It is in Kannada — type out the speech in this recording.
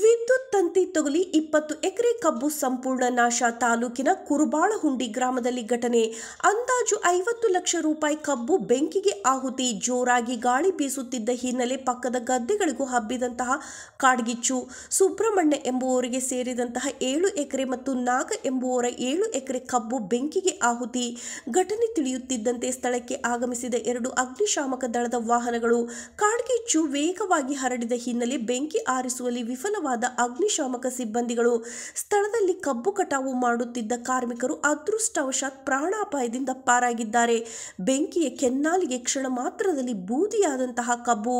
ವಿದ್ಯುತ್ ತಂತಿ ತಗುಲಿ ಇಪ್ಪತ್ತು ಎಕರೆ ಕಬ್ಬು ಸಂಪೂರ್ಣ ನಾಶ ತಾಲೂಕಿನ ಕುರುಬಾಳಹುಂಡಿ ಗ್ರಾಮದಲ್ಲಿ ಘಟನೆ ಅಂದಾಜು ಐವತ್ತು ಲಕ್ಷ ರೂಪಾಯಿ ಕಬ್ಬು ಬೆಂಕಿಗೆ ಆಹುತಿ ಜೋರಾಗಿ ಗಾಳಿ ಬೀಸುತ್ತಿದ್ದ ಹಿನ್ನೆಲೆ ಪಕ್ಕದ ಗದ್ದೆಗಳಿಗೂ ಹಬ್ಬಿದಂತಹ ಕಾಡ್ಗಿಚ್ಚು ಸುಬ್ರಹ್ಮಣ್ಯ ಎಂಬುವವರಿಗೆ ಸೇರಿದಂತಹ ಏಳು ಎಕರೆ ಮತ್ತು ನಾಗ ಎಂಬುವವರ ಏಳು ಎಕರೆ ಕಬ್ಬು ಬೆಂಕಿಗೆ ಆಹುತಿ ಘಟನೆ ತಿಳಿಯುತ್ತಿದ್ದಂತೆ ಸ್ಥಳಕ್ಕೆ ಆಗಮಿಸಿದ ಎರಡು ಅಗ್ನಿಶಾಮಕ ದಳದ ವಾಹನಗಳು ಕಾಡ್ಗಿಚ್ಚು ವೇಗವಾಗಿ ಹರಡಿದ ಹಿನ್ನೆಲೆ ಬೆಂಕಿ ಆರಿಸುವಲ್ಲಿ ವಿಫಲ ವಾದ ಅಗ್ನಿಶಾಮಕ ಸಿಬ್ಬಂದಿಗಳು ಸ್ಥಳದಲ್ಲಿ ಕಬ್ಬು ಕಟಾವು ಮಾಡುತ್ತಿದ್ದ ಕಾರ್ಮಿಕರು ಅದೃಷ್ಟವಶಾತ್ ಪ್ರಾಣಾಪಾಯದಿಂದ ಪಾರಾಗಿದ್ದಾರೆ ಬೆಂಕಿಯ ಕೆನ್ನಾಲಿಗೆ ಕ್ಷಣ ಮಾತ್ರದಲ್ಲಿ ಬೂದಿಯಾದಂತಹ ಕಬ್ಬು